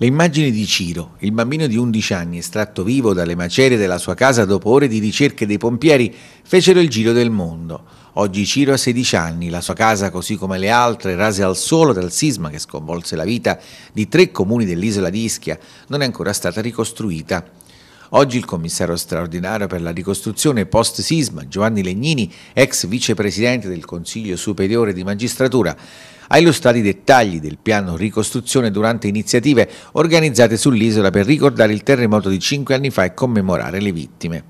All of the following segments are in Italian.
Le immagini di Ciro, il bambino di 11 anni estratto vivo dalle macerie della sua casa dopo ore di ricerche dei pompieri, fecero il giro del mondo. Oggi Ciro ha 16 anni, la sua casa, così come le altre, rase al suolo dal sisma che sconvolse la vita di tre comuni dell'isola di Ischia, non è ancora stata ricostruita. Oggi il commissario straordinario per la ricostruzione post sisma, Giovanni Legnini, ex vicepresidente del Consiglio Superiore di Magistratura, ha illustrato i dettagli del piano ricostruzione durante iniziative organizzate sull'isola per ricordare il terremoto di cinque anni fa e commemorare le vittime.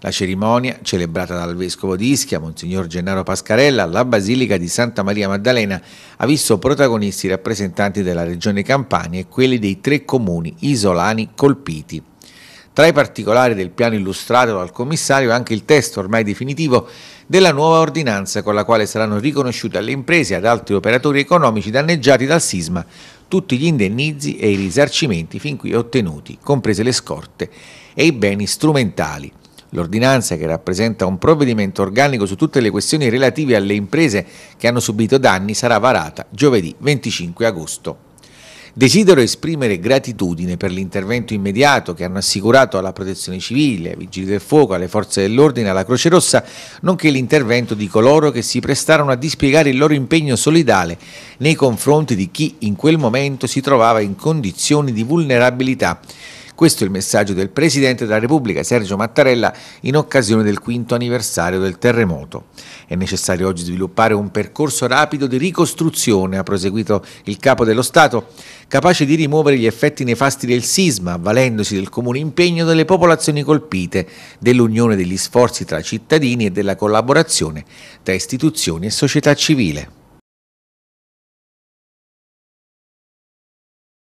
La cerimonia, celebrata dal vescovo di Ischia, Monsignor Gennaro Pascarella, alla Basilica di Santa Maria Maddalena, ha visto protagonisti i rappresentanti della regione Campania e quelli dei tre comuni isolani colpiti. Tra i particolari del piano illustrato dal commissario è anche il testo ormai definitivo della nuova ordinanza con la quale saranno riconosciute alle imprese e ad altri operatori economici danneggiati dal sisma tutti gli indennizi e i risarcimenti fin qui ottenuti, comprese le scorte e i beni strumentali. L'ordinanza, che rappresenta un provvedimento organico su tutte le questioni relative alle imprese che hanno subito danni, sarà varata giovedì 25 agosto. Desidero esprimere gratitudine per l'intervento immediato che hanno assicurato alla Protezione Civile, ai Vigili del Fuoco, alle Forze dell'Ordine, alla Croce Rossa, nonché l'intervento di coloro che si prestarono a dispiegare il loro impegno solidale nei confronti di chi in quel momento si trovava in condizioni di vulnerabilità questo è il messaggio del Presidente della Repubblica Sergio Mattarella in occasione del quinto anniversario del terremoto. È necessario oggi sviluppare un percorso rapido di ricostruzione, ha proseguito il Capo dello Stato, capace di rimuovere gli effetti nefasti del sisma, avvalendosi del comune impegno delle popolazioni colpite, dell'unione degli sforzi tra cittadini e della collaborazione tra istituzioni e società civile.